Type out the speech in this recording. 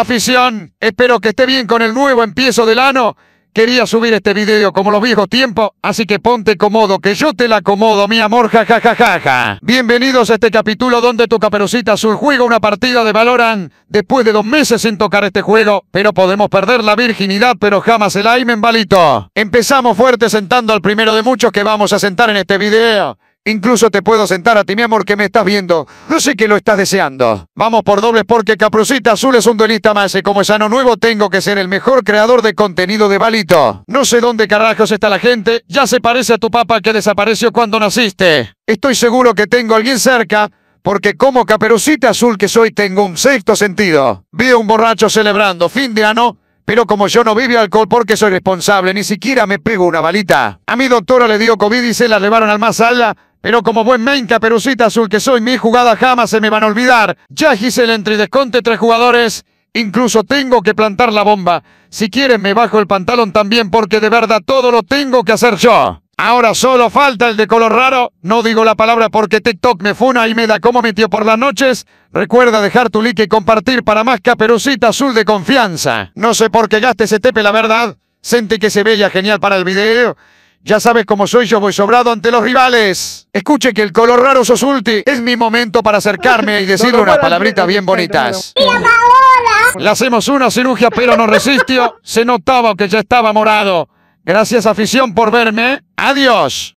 Afición, espero que esté bien con el nuevo empiezo del ano. Quería subir este video como los viejos tiempos, así que ponte cómodo, que yo te la acomodo, mi amor, Jajajaja. Bienvenidos a este capítulo donde tu caperucita azul juega una partida de Valorant después de dos meses sin tocar este juego, pero podemos perder la virginidad, pero jamás el en balito. Empezamos fuerte sentando al primero de muchos que vamos a sentar en este video. Incluso te puedo sentar a ti, mi amor, que me estás viendo. No sé qué lo estás deseando. Vamos por dobles porque Caprucita Azul es un duelista más y como es ano nuevo tengo que ser el mejor creador de contenido de Balito. No sé dónde carajos está la gente, ya se parece a tu papá que desapareció cuando naciste. Estoy seguro que tengo a alguien cerca porque como caperucita azul que soy tengo un sexto sentido. Vi a un borracho celebrando fin de ano, pero como yo no bebo alcohol porque soy responsable, ni siquiera me pego una balita. A mi doctora le dio COVID y se la llevaron al más ala pero como buen main caperucita azul que soy, mi jugada jamás se me van a olvidar. Ya hice el entre desconte tres jugadores. Incluso tengo que plantar la bomba. Si quieren me bajo el pantalón también porque de verdad todo lo tengo que hacer yo. Ahora solo falta el de color raro. No digo la palabra porque TikTok me funa y me da como metió por las noches. Recuerda dejar tu like y compartir para más caperucita azul de confianza. No sé por qué gaste ese tepe, la verdad. Sente que se veía genial para el video. Ya sabes cómo soy, yo voy sobrado ante los rivales. Escuche que el color raro ulti. es mi momento para acercarme y decirle unas palabritas bien bonitas. Le hacemos una cirugía, pero no resistió. Se notaba que ya estaba morado. Gracias afición por verme. Adiós.